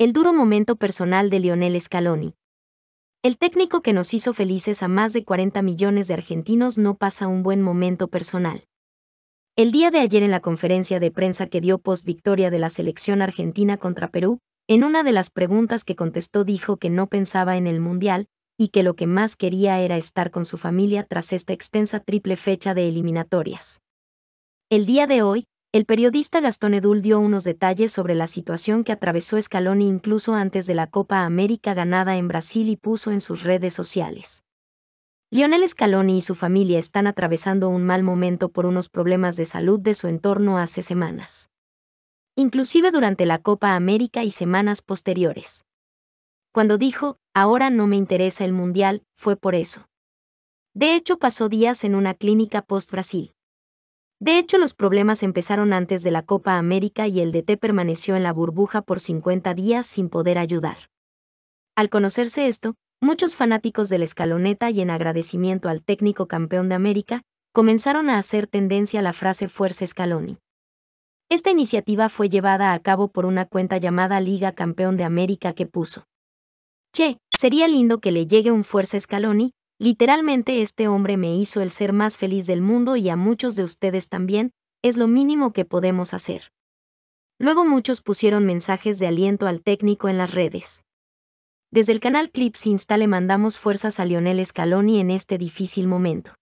el duro momento personal de Lionel Scaloni. El técnico que nos hizo felices a más de 40 millones de argentinos no pasa un buen momento personal. El día de ayer en la conferencia de prensa que dio post victoria de la selección argentina contra Perú, en una de las preguntas que contestó dijo que no pensaba en el Mundial y que lo que más quería era estar con su familia tras esta extensa triple fecha de eliminatorias. El día de hoy, el periodista Gastón Edul dio unos detalles sobre la situación que atravesó Scaloni incluso antes de la Copa América ganada en Brasil y puso en sus redes sociales. Lionel Scaloni y su familia están atravesando un mal momento por unos problemas de salud de su entorno hace semanas. Inclusive durante la Copa América y semanas posteriores. Cuando dijo, ahora no me interesa el Mundial, fue por eso. De hecho pasó días en una clínica post-Brasil. De hecho, los problemas empezaron antes de la Copa América y el DT permaneció en la burbuja por 50 días sin poder ayudar. Al conocerse esto, muchos fanáticos de la escaloneta y en agradecimiento al técnico campeón de América, comenzaron a hacer tendencia a la frase Fuerza Scaloni. Esta iniciativa fue llevada a cabo por una cuenta llamada Liga Campeón de América que puso. Che, sería lindo que le llegue un Fuerza Scaloni, Literalmente este hombre me hizo el ser más feliz del mundo y a muchos de ustedes también, es lo mínimo que podemos hacer. Luego muchos pusieron mensajes de aliento al técnico en las redes. Desde el canal Clips Insta le mandamos fuerzas a Lionel Scaloni en este difícil momento.